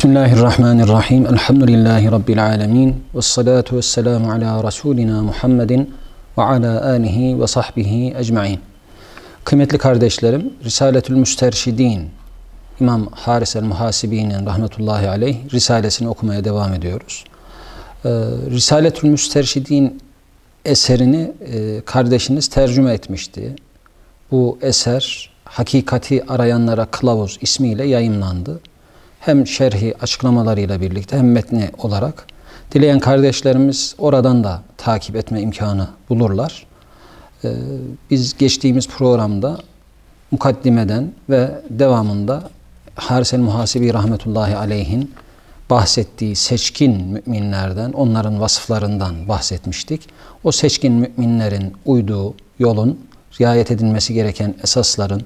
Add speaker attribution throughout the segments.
Speaker 1: Bismillahirrahmanirrahim. Elhamdülillahi Rabbil alemin. Ve salatu ve selamu ala Resulina Muhammedin ve ala alihi ve sahbihi ecmain. Kıymetli kardeşlerim, Risaletül Müsterşidin, İmam Haris el-Muhasibi'nin rahmetullahi aleyh Risalesini okumaya devam ediyoruz. Ee, Risaletül Müsterşidin eserini e, kardeşiniz tercüme etmişti. Bu eser Hakikati Arayanlara Kılavuz ismiyle yayınlandı hem şerhi açıklamalarıyla birlikte hem metni olarak dileyen kardeşlerimiz oradan da takip etme imkanı bulurlar. Ee, biz geçtiğimiz programda mukaddimeden ve devamında Harisel Muhasibi rahmetullahi aleyhin bahsettiği seçkin müminlerden, onların vasıflarından bahsetmiştik. O seçkin müminlerin uyduğu yolun, riayet edilmesi gereken esasların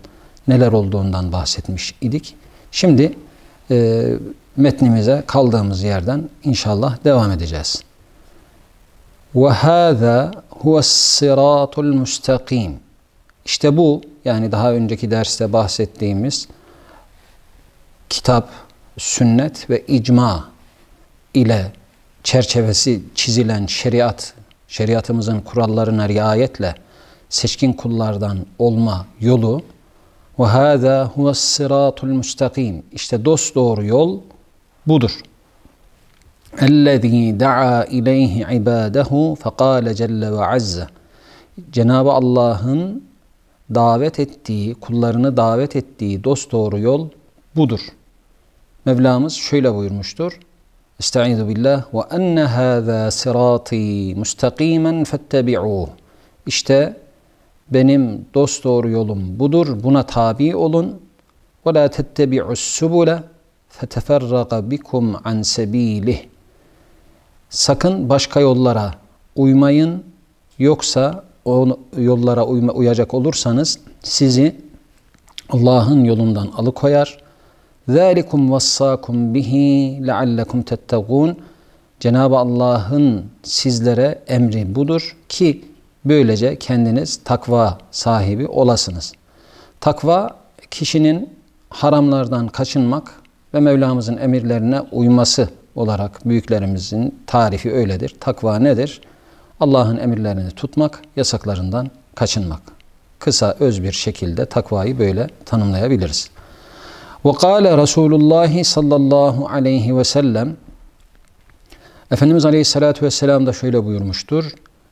Speaker 1: neler olduğundan bahsetmiş idik. Şimdi e, metnimize kaldığımız yerden inşallah devam edeceğiz. وَهَذَا هُوَ الصِّرَاطُ الْمُسْتَقِيمِ İşte bu yani daha önceki derste bahsettiğimiz kitap, sünnet ve icma ile çerçevesi çizilen şeriat, şeriatımızın kurallarına riayetle seçkin kullardan olma yolu ve hâzâ huves sirâtul müstakim. İşte dost doğru yol budur. Ellezî da'a ileyhi ibâdehu fekâle celle ve azze. Cenab-ı Allah'ın davet ettiği, kullarını davet ettiği dost doğru yol budur. Mevlamız şöyle buyurmuştur. Estaizu billah ve enne hâzâ sirâti müstakimen fettebi'ûh. İşte benim dost doğru yolum budur. Buna tabi olun. Ve la tettebi'us subule feteferraga bikum an sebilih. Sakın başka yollara uymayın. Yoksa o yollara uyma, uyacak olursanız sizi Allah'ın yolundan alıkoyar. ذَٰلِكُمْ وَصَّاكُمْ بِهِ لَعَلَّكُمْ تَتَّقُونَ Cenab-ı Allah'ın sizlere emri budur ki Böylece kendiniz takva sahibi olasınız. Takva kişinin haramlardan kaçınmak ve Mevlamızın emirlerine uyması olarak büyüklerimizin tarifi öyledir. Takva nedir? Allah'ın emirlerini tutmak, yasaklarından kaçınmak. Kısa, öz bir şekilde takvayı böyle tanımlayabiliriz. وَقَالَ رَسُولُ اللّٰهِ sallallahu aleyhi ve sellem Efendimiz Aleyhisselatü Vesselam da şöyle buyurmuştur.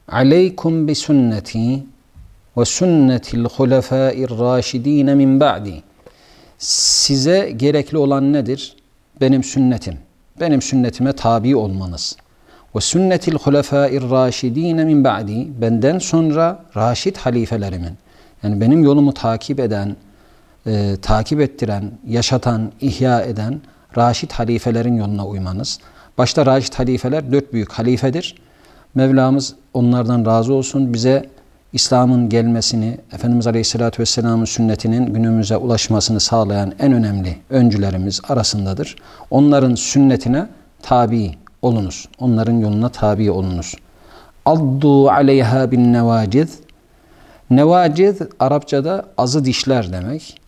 Speaker 1: عليكم بسنتي وسنة الخلفاء الراشدين من بعدي Size gerekli olan nedir? Benim sünnetim. Benim sünnetime tabi olmanız. Ve sünnetil hulefâir râşidîne min ba'di. Benden sonra raşid halifelerimin. Yani benim yolumu takip eden, e, takip ettiren, yaşatan, ihya eden raşid halifelerin yoluna uymanız. Başta raşid halifeler dört büyük halifedir. Mevlamız onlardan razı olsun. Bize İslam'ın gelmesini, Efendimiz Aleyhisselatü Vesselam'ın sünnetinin günümüze ulaşmasını sağlayan en önemli öncülerimiz arasındadır. Onların sünnetine tabi olunuz. Onların yoluna tabi olunuz. Addu aleyha bin nevaciz. Nevaciz Arapçada azı dişler demek.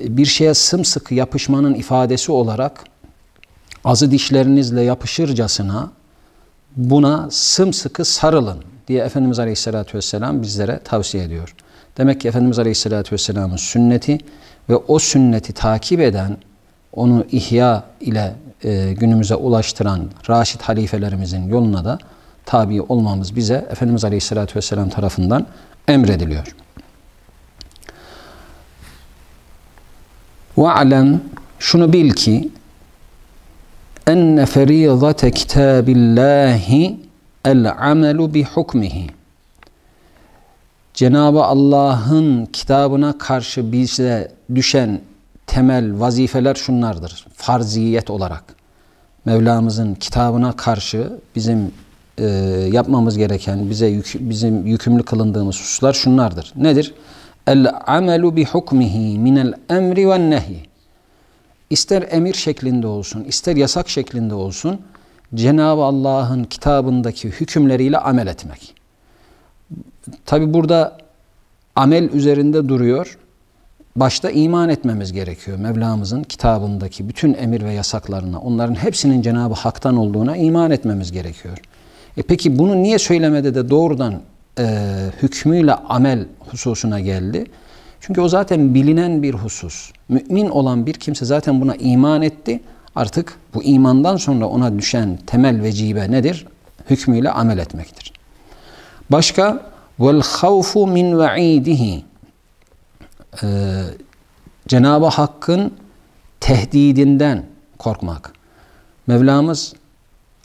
Speaker 1: Bir şeye sımsıkı yapışmanın ifadesi olarak azı dişlerinizle yapışırcasına buna sımsıkı sarılın diye Efendimiz Aleyhisselatü Vesselam bizlere tavsiye ediyor. Demek ki Efendimiz Aleyhisselatü Vesselam'ın sünneti ve o sünneti takip eden, onu ihya ile e, günümüze ulaştıran Raşid halifelerimizin yoluna da tabi olmamız bize Efendimiz Aleyhisselatü Vesselam tarafından emrediliyor. Ve şunu bil ki enne ferizate kitabillahi el amelu bi hukmihi. Cenab-ı Allah'ın kitabına karşı bize düşen temel vazifeler şunlardır. Farziyet olarak. Mevlamızın kitabına karşı bizim e, yapmamız gereken, bize yük, bizim yükümlü kılındığımız hususlar şunlardır. Nedir? El amelu bi hukmihi minel emri ve nehi ister emir şeklinde olsun, ister yasak şeklinde olsun Cenab-ı Allah'ın kitabındaki hükümleriyle amel etmek. Tabi burada amel üzerinde duruyor. Başta iman etmemiz gerekiyor. Mevlamızın kitabındaki bütün emir ve yasaklarına, onların hepsinin Cenab-ı Hak'tan olduğuna iman etmemiz gerekiyor. E peki bunu niye söylemede de doğrudan e, hükmüyle amel hususuna geldi? Çünkü o zaten bilinen bir husus. Mümin olan bir kimse zaten buna iman etti. Artık bu imandan sonra ona düşen temel vecibe nedir? Hükmüyle amel etmektir. Başka vel havfu min vaidihi ee, Cenab-ı Hakk'ın tehdidinden korkmak. Mevlamız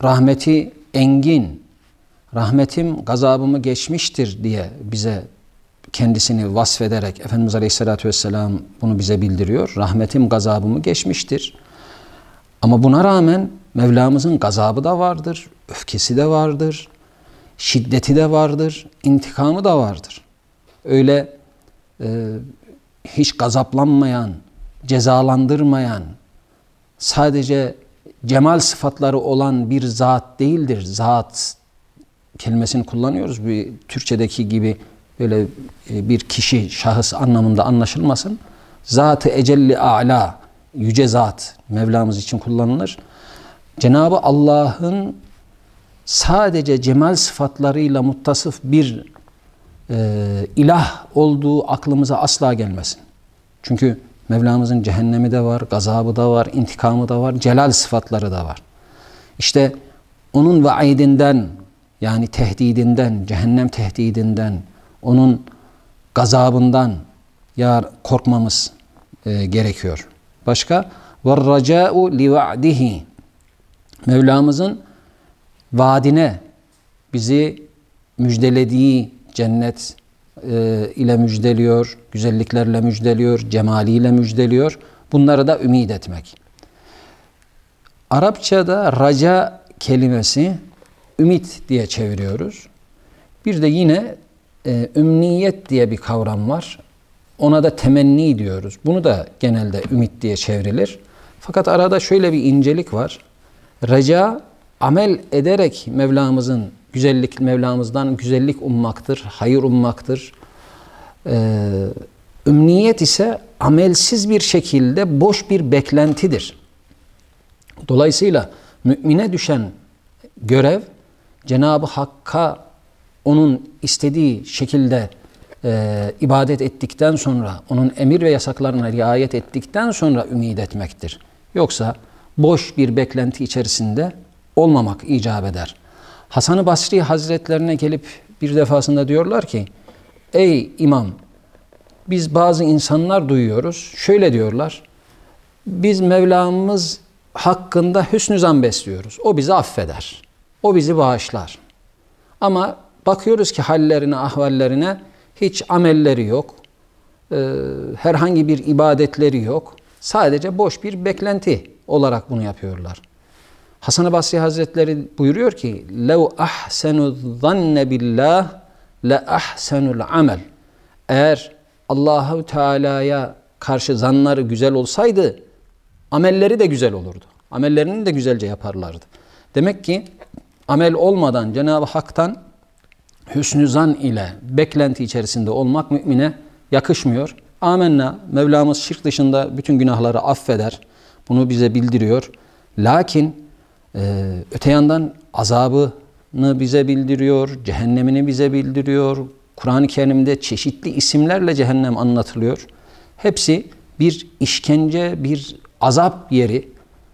Speaker 1: rahmeti engin, rahmetim gazabımı geçmiştir diye bize kendisini vasfederek Efendimiz Aleyhisselatü Vesselam bunu bize bildiriyor. Rahmetim gazabımı geçmiştir. Ama buna rağmen Mevlamızın gazabı da vardır, öfkesi de vardır, şiddeti de vardır, intikamı da vardır. Öyle e, hiç gazaplanmayan, cezalandırmayan, sadece cemal sıfatları olan bir zat değildir. Zat kelimesini kullanıyoruz. Bir Türkçedeki gibi böyle e, bir kişi, şahıs anlamında anlaşılmasın. Zat-ı ecelli a'la, yüce zat Mevlamız için kullanılır. Cenabı Allah'ın sadece cemal sıfatlarıyla muttasıf bir e, ilah olduğu aklımıza asla gelmesin. Çünkü Mevlamızın cehennemi de var, gazabı da var, intikamı da var, celal sıfatları da var. İşte onun vaidinden yani tehdidinden, cehennem tehdidinden, onun gazabından yar korkmamız e, gerekiyor. Başka وَالرَّجَاءُ لِوَعْدِهِ Mevlamızın vadine bizi müjdelediği cennet e, ile müjdeliyor, güzelliklerle müjdeliyor, cemaliyle müjdeliyor. Bunları da ümit etmek. Arapçada raca kelimesi ümit diye çeviriyoruz. Bir de yine e, ümniyet diye bir kavram var. Ona da temenni diyoruz. Bunu da genelde ümit diye çevrilir. Fakat arada şöyle bir incelik var. Reca amel ederek Mevlamızın güzellik Mevlamızdan güzellik ummaktır, hayır ummaktır. E, ümniyet ise amelsiz bir şekilde boş bir beklentidir. Dolayısıyla mümine düşen görev Cenab-ı Hakk'a onun istediği şekilde e, ibadet ettikten sonra, onun emir ve yasaklarına riayet ettikten sonra ümit etmektir. Yoksa boş bir beklenti içerisinde olmamak icap eder. Hasan-ı Basri Hazretlerine gelip bir defasında diyorlar ki, Ey imam, biz bazı insanlar duyuyoruz, şöyle diyorlar, biz Mevlamız hakkında hüsnü zan besliyoruz. O bizi affeder. O bizi bağışlar. Ama Bakıyoruz ki hallerine, ahvallerine hiç amelleri yok. Ee, herhangi bir ibadetleri yok. Sadece boş bir beklenti olarak bunu yapıyorlar. Hasan-ı Basri Hazretleri buyuruyor ki لَوْ اَحْسَنُ الظَّنَّ بِاللّٰهِ لَاَحْسَنُ amel. Eğer Allahu Teala'ya karşı zanları güzel olsaydı amelleri de güzel olurdu. Amellerini de güzelce yaparlardı. Demek ki amel olmadan Cenab-ı Hak'tan hüsnü zan ile beklenti içerisinde olmak mümine yakışmıyor. Amenna Mevlamız şirk dışında bütün günahları affeder. Bunu bize bildiriyor. Lakin e, öte yandan azabını bize bildiriyor, cehennemini bize bildiriyor. Kur'an-ı Kerim'de çeşitli isimlerle cehennem anlatılıyor. Hepsi bir işkence, bir azap yeri.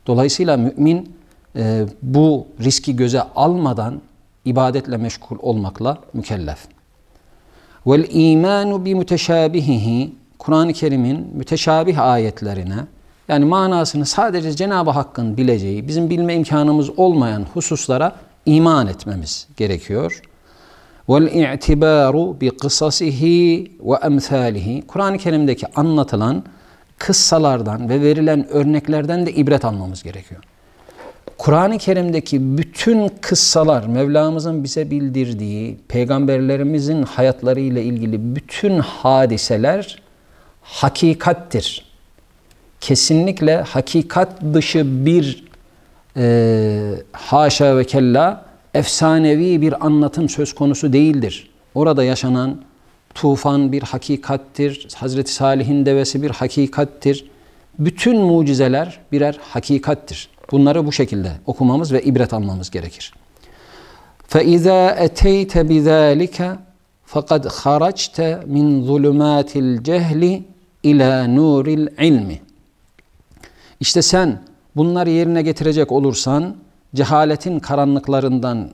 Speaker 1: Dolayısıyla mümin e, bu riski göze almadan ibadetle meşgul olmakla mükellef. Vel imanu bi muteşabihihi Kur'an-ı Kerim'in müteşabih ayetlerine yani manasını sadece Cenab-ı Hakk'ın bileceği, bizim bilme imkanımız olmayan hususlara iman etmemiz gerekiyor. bi وَالْاِعْتِبَارُ ve وَاَمْثَالِهِ Kur'an-ı Kerim'deki anlatılan kıssalardan ve verilen örneklerden de ibret almamız gerekiyor. Kur'an-ı Kerim'deki bütün kıssalar, Mevlamızın bize bildirdiği, peygamberlerimizin hayatları ile ilgili bütün hadiseler hakikattir. Kesinlikle hakikat dışı bir e, haşa ve kella efsanevi bir anlatım söz konusu değildir. Orada yaşanan tufan bir hakikattir, Hazreti Salih'in devesi bir hakikattir. Bütün mucizeler birer hakikattir. Bunları bu şekilde okumamız ve ibret almamız gerekir. فَاِذَا اَتَيْتَ بِذَٰلِكَ فَقَدْ خَرَجْتَ مِنْ ظُلُمَاتِ الْجَهْلِ اِلَى نُورِ الْعِلْمِ İşte sen bunları yerine getirecek olursan cehaletin karanlıklarından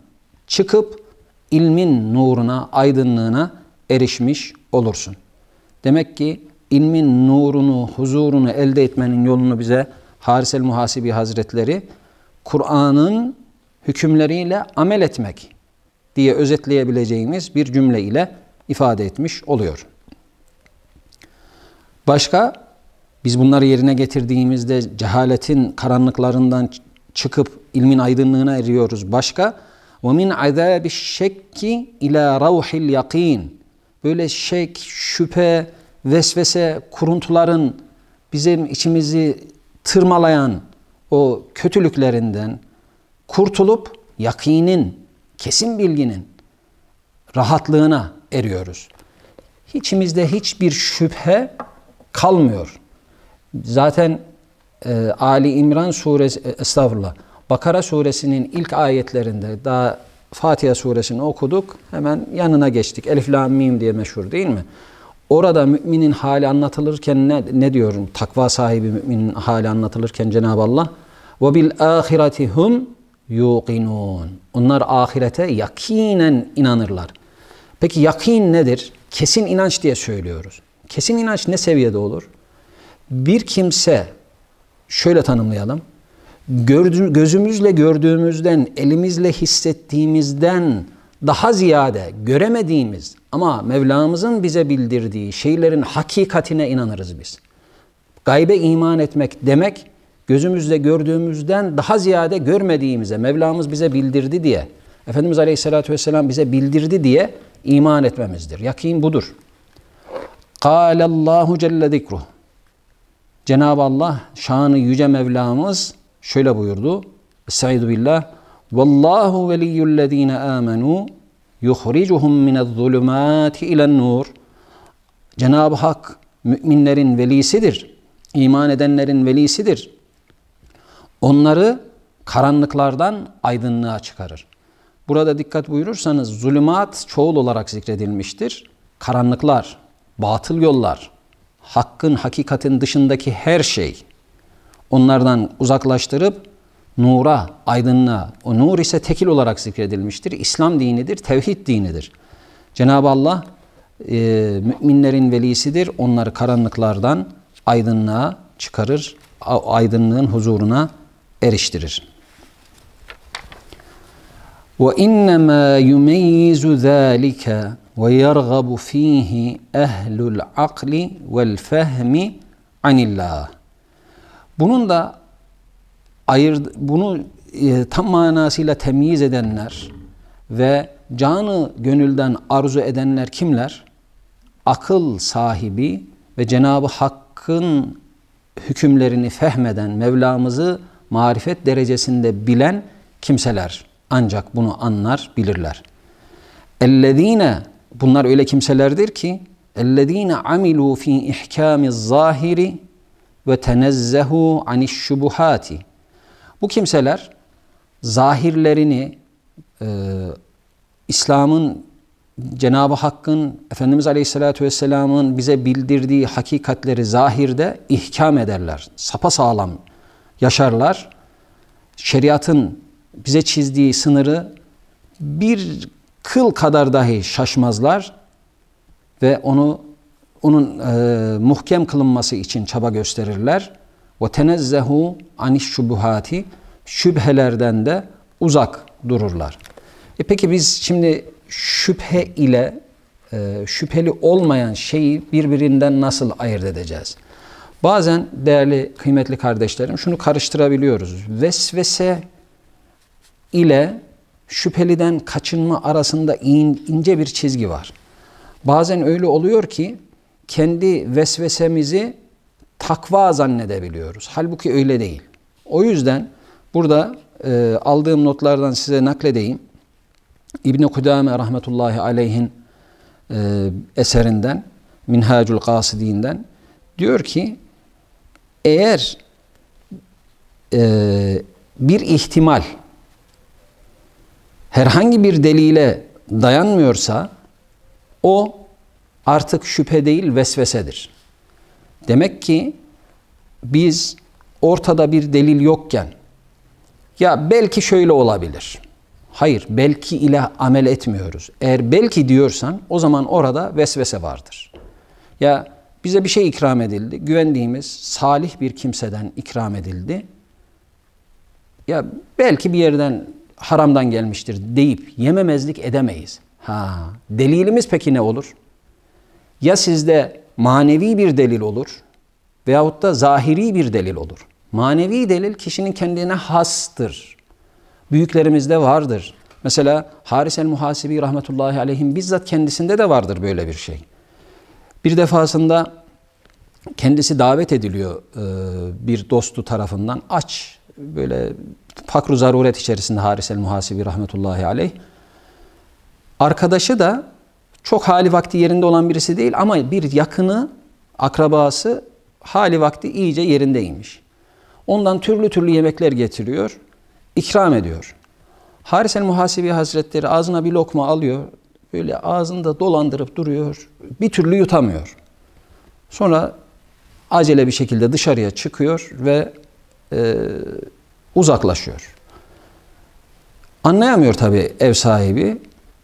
Speaker 1: çıkıp ilmin nuruna, aydınlığına erişmiş olursun. Demek ki ilmin nurunu, huzurunu elde etmenin yolunu bize Harisel Muhasibi Hazretleri Kur'an'ın hükümleriyle amel etmek diye özetleyebileceğimiz bir cümle ile ifade etmiş oluyor. Başka biz bunları yerine getirdiğimizde cehaletin karanlıklarından çıkıp ilmin aydınlığına eriyoruz. Başka وَمِنْ عَذَابِ الشَّكِّ اِلَى رَوْحِ الْيَق۪ينَ Böyle şek, şüphe, vesvese, kuruntuların bizim içimizi tırmalayan o kötülüklerinden kurtulup yakinin, kesin bilginin rahatlığına eriyoruz. Hiçimizde hiçbir şüphe kalmıyor. Zaten e, Ali İmran suresi, e, estağfurullah, Bakara suresinin ilk ayetlerinde daha Fatiha suresini okuduk. Hemen yanına geçtik. Elif, La, Mim diye meşhur değil mi? Orada müminin hali anlatılırken ne, ne diyorum? Takva sahibi müminin hali anlatılırken Cenab-ı Allah ve bil ahireti yuqinun. Onlar ahirete yakinen inanırlar. Peki yakin nedir? Kesin inanç diye söylüyoruz. Kesin inanç ne seviyede olur? Bir kimse şöyle tanımlayalım. Gördü, gözümüzle gördüğümüzden, elimizle hissettiğimizden daha ziyade göremediğimiz ama Mevlamızın bize bildirdiği şeylerin hakikatine inanırız biz. Gaybe iman etmek demek gözümüzle gördüğümüzden daha ziyade görmediğimize Mevlamız bize bildirdi diye Efendimiz Aleyhisselatü Vesselam bize bildirdi diye iman etmemizdir. Yakin budur. قَالَ اللّٰهُ جَلَّ ذِكْرُهُ Cenab-ı Allah şanı yüce Mevlamız şöyle buyurdu. Estaizu billah. Vallahu veliyyullezine amenu yuhricuhum minezzulumati ilen nur. Cenab-ı Hak müminlerin velisidir. İman edenlerin velisidir. Onları karanlıklardan aydınlığa çıkarır. Burada dikkat buyurursanız zulümat çoğul olarak zikredilmiştir. Karanlıklar, batıl yollar, hakkın, hakikatin dışındaki her şey onlardan uzaklaştırıp nura, aydınlığa. O nur ise tekil olarak zikredilmiştir. İslam dinidir, tevhid dinidir. Cenab-ı Allah e, müminlerin velisidir. Onları karanlıklardan aydınlığa çıkarır, aydınlığın huzuruna eriştirir. وَاِنَّمَا يُمَيِّزُ ذَٰلِكَ وَيَرْغَبُ ف۪يهِ اَهْلُ الْعَقْلِ وَالْفَهْمِ عَنِ اللّٰهِ Bunun da ayır, bunu e, tam manasıyla temyiz edenler ve canı gönülden arzu edenler kimler? Akıl sahibi ve Cenabı Hakk'ın hükümlerini fehmeden Mevlamızı marifet derecesinde bilen kimseler ancak bunu anlar, bilirler. Ellezine bunlar öyle kimselerdir ki ellezine amilu fi ihkamiz zahiri ve tenezzehu aniş şubuhati bu kimseler zahirlerini e, İslam'ın Cenab-ı Hakk'ın Efendimiz Aleyhisselatü Vesselam'ın bize bildirdiği hakikatleri zahirde ihkam ederler. Sapa sağlam yaşarlar. Şeriatın bize çizdiği sınırı bir kıl kadar dahi şaşmazlar ve onu onun e, muhkem kılınması için çaba gösterirler. Ve tenezzehu aniş şubuhati şübhelerden de uzak dururlar. E peki biz şimdi şüphe ile e, şüpheli olmayan şeyi birbirinden nasıl ayırt edeceğiz? Bazen değerli kıymetli kardeşlerim şunu karıştırabiliyoruz. Vesvese ile şüpheliden kaçınma arasında in, ince bir çizgi var. Bazen öyle oluyor ki kendi vesvesemizi takva zannedebiliyoruz. Halbuki öyle değil. O yüzden burada e, aldığım notlardan size nakledeyim. İbn-i Kudame rahmetullahi aleyhin e, eserinden, Minhacul Kasidinden diyor ki eğer e, bir ihtimal herhangi bir delile dayanmıyorsa o artık şüphe değil vesvesedir. Demek ki biz ortada bir delil yokken ya belki şöyle olabilir. Hayır, belki ile amel etmiyoruz. Eğer belki diyorsan o zaman orada vesvese vardır. Ya bize bir şey ikram edildi. Güvendiğimiz salih bir kimseden ikram edildi. Ya belki bir yerden haramdan gelmiştir deyip yememezlik edemeyiz. Ha, delilimiz peki ne olur? Ya sizde manevi bir delil olur veyahut da zahiri bir delil olur. Manevi delil kişinin kendine hastır. Büyüklerimizde vardır. Mesela Haris el-Muhasibi rahmetullahi aleyhim bizzat kendisinde de vardır böyle bir şey. Bir defasında kendisi davet ediliyor e, bir dostu tarafından aç böyle fakru zaruret içerisinde Haris el-Muhasibi rahmetullahi aleyh. Arkadaşı da çok hali vakti yerinde olan birisi değil ama bir yakını, akrabası hali vakti iyice yerindeymiş. Ondan türlü türlü yemekler getiriyor, ikram ediyor. Haris el-Muhasibi Hazretleri ağzına bir lokma alıyor, böyle ağzında dolandırıp duruyor, bir türlü yutamıyor. Sonra acele bir şekilde dışarıya çıkıyor ve e, uzaklaşıyor. Anlayamıyor tabii ev sahibi.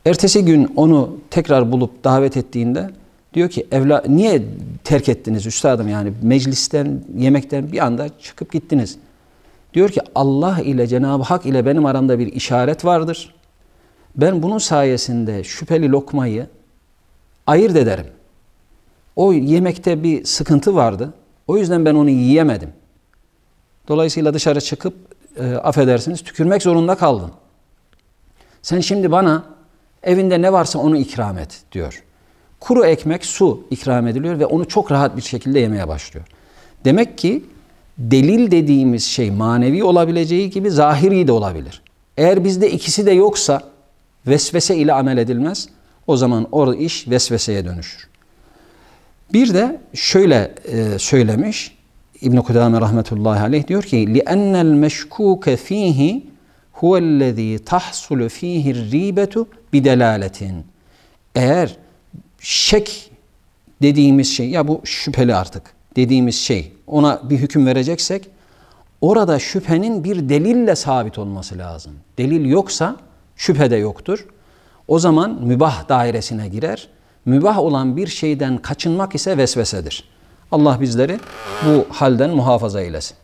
Speaker 1: Ertesi gün onu tekrar bulup davet ettiğinde diyor ki evla niye terk ettiniz üstadım yani meclisten yemekten bir anda çıkıp gittiniz. Diyor ki Allah ile Cenab-ı Hak ile benim aramda bir işaret vardır. Ben bunun sayesinde şüpheli lokmayı ayırt ederim. O yemekte bir sıkıntı vardı. O yüzden ben onu yiyemedim. Dolayısıyla dışarı çıkıp e, affedersiniz tükürmek zorunda kaldım. Sen şimdi bana Evinde ne varsa onu ikram et diyor. Kuru ekmek, su ikram ediliyor ve onu çok rahat bir şekilde yemeye başlıyor. Demek ki delil dediğimiz şey manevi olabileceği gibi zahiri de olabilir. Eğer bizde ikisi de yoksa vesvese ile amel edilmez. O zaman o iş vesveseye dönüşür. Bir de şöyle e, söylemiş İbn Kudame rahmetullahi aleyh diyor ki: "Li'ennel meşkuke fihi huvellezî tahsulu fîhir ribetu bidelâletin. Eğer şek dediğimiz şey, ya bu şüpheli artık dediğimiz şey, ona bir hüküm vereceksek, orada şüphenin bir delille sabit olması lazım. Delil yoksa şüphe de yoktur. O zaman mübah dairesine girer. Mübah olan bir şeyden kaçınmak ise vesvesedir. Allah bizleri bu halden muhafaza eylesin.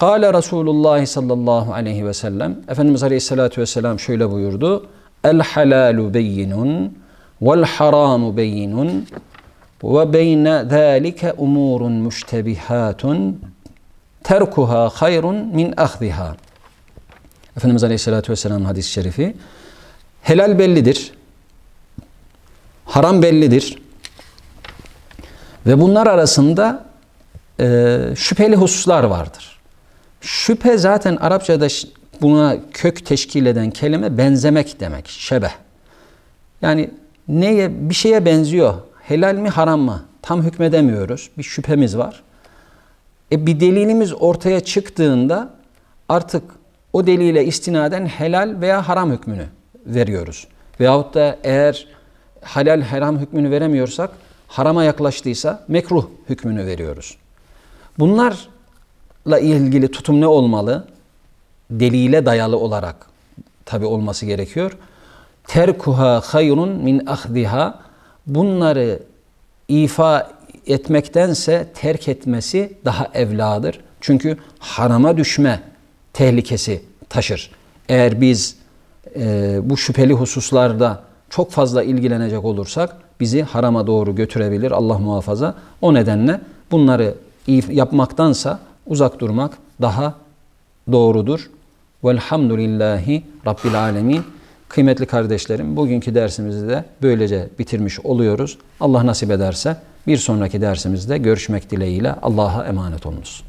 Speaker 1: Kale Resulullah sallallahu aleyhi ve sellem Efendimiz aleyhissalatu vesselam şöyle buyurdu. El halalu beyinun vel haramu beyinun ve beyne zâlike umurun müştebihatun terkuha hayrun min ahziha. Efendimiz aleyhissalatu vesselam hadis-i şerifi helal bellidir. Haram bellidir. Ve bunlar arasında e, şüpheli hususlar vardır. Şüphe zaten Arapçada buna kök teşkil eden kelime benzemek demek. Şebeh. Yani neye bir şeye benziyor. Helal mi haram mı? Tam hükmedemiyoruz. Bir şüphemiz var. E bir delilimiz ortaya çıktığında artık o delile istinaden helal veya haram hükmünü veriyoruz. Veyahut da eğer helal haram hükmünü veremiyorsak harama yaklaştıysa mekruh hükmünü veriyoruz. Bunlar ilgili tutum ne olmalı? Delile dayalı olarak tabi olması gerekiyor. Terkuha hayrun min ahdiha. Bunları ifa etmektense terk etmesi daha evladır. Çünkü harama düşme tehlikesi taşır. Eğer biz e, bu şüpheli hususlarda çok fazla ilgilenecek olursak bizi harama doğru götürebilir Allah muhafaza. O nedenle bunları yapmaktansa uzak durmak daha doğrudur. Velhamdülillahi Rabbil Alemin. Kıymetli kardeşlerim bugünkü dersimizi de böylece bitirmiş oluyoruz. Allah nasip ederse bir sonraki dersimizde görüşmek dileğiyle Allah'a emanet olunuz.